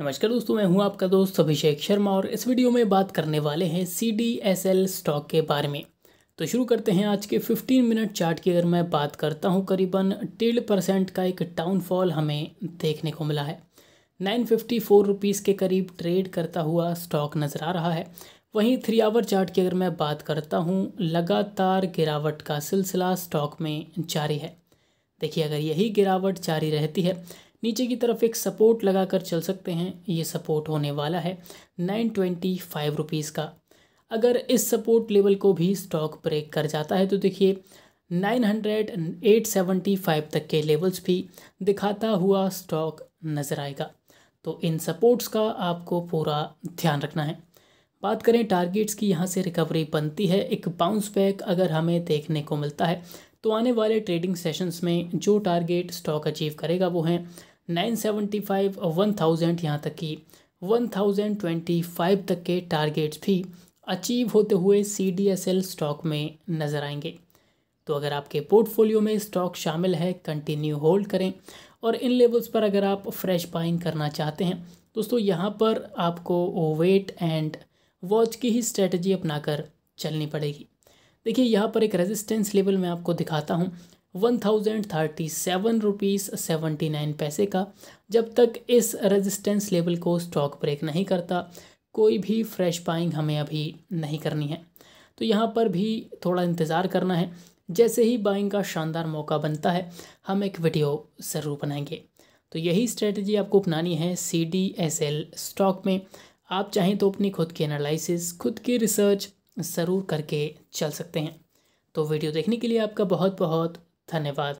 नमस्कार दोस्तों मैं हूं आपका दोस्त अभिषेक शर्मा और इस वीडियो में बात करने वाले हैं C D S L stock के बारे में तो शुरू करते हैं आज के 15 मिनट चार्ट की अगर मैं बात करता हूं करीबन डेढ़ परसेंट का एक डाउनफॉल हमें देखने को मिला है नाइन फिफ्टी फोर रुपीज़ के करीब ट्रेड करता हुआ स्टॉक नज़र आ रहा है वहीं थ्री आवर चार्ट की अगर मैं बात करता हूँ लगातार गिरावट का सिलसिला स्टॉक में जारी है देखिए अगर यही गिरावट जारी रहती है नीचे की तरफ एक सपोर्ट लगाकर चल सकते हैं ये सपोर्ट होने वाला है नाइन ट्वेंटी फाइव रुपीज़ का अगर इस सपोर्ट लेवल को भी स्टॉक ब्रेक कर जाता है तो देखिए nine hundred eight seventy five तक के लेवल्स भी दिखाता हुआ स्टॉक नज़र आएगा तो इन सपोर्ट्स का आपको पूरा ध्यान रखना है बात करें टारगेट्स की यहाँ से रिकवरी बनती है एक बाउंस बैक अगर हमें देखने को मिलता है तो आने वाले ट्रेडिंग सेशंस में जो टारगेट स्टॉक अचीव करेगा वो हैं नाइन सेवेंटी फाइव और वन थाउजेंड यहाँ तक कि वन थाउजेंड ट्वेंटी फाइव तक के टारगेट्स भी अचीव होते हुए C D S L stock में नज़र आएंगे तो अगर आपके पोर्टफोलियो में स्टॉक शामिल है कंटिन्यू होल्ड करें और इन लेवल्स पर अगर आप फ्रेश बाइंग करना चाहते हैं दोस्तों यहाँ पर आपको वेट एंड वॉच की ही स्ट्रेटजी अपनाकर चलनी पड़ेगी देखिए यहाँ पर एक रेजिस्टेंस लेवल मैं आपको दिखाता हूँ one thousand thirty seven rupees seventy nine पैसे का जब तक इस रेजिस्टेंस लेवल को स्टॉक ब्रेक नहीं करता कोई भी फ्रेश बाइंग हमें अभी नहीं करनी है तो यहाँ पर भी थोड़ा इंतज़ार करना है जैसे ही बाइंग का शानदार मौका बनता है हम एक वीडियो ज़रूर बनाएंगे तो यही स्ट्रेटजी आपको अपनानी है C D S L stock में आप चाहें तो अपनी खुद की एनालिसिस खुद की रिसर्च ज़रूर करके चल सकते हैं तो वीडियो देखने के लिए आपका बहुत बहुत धन्यवाद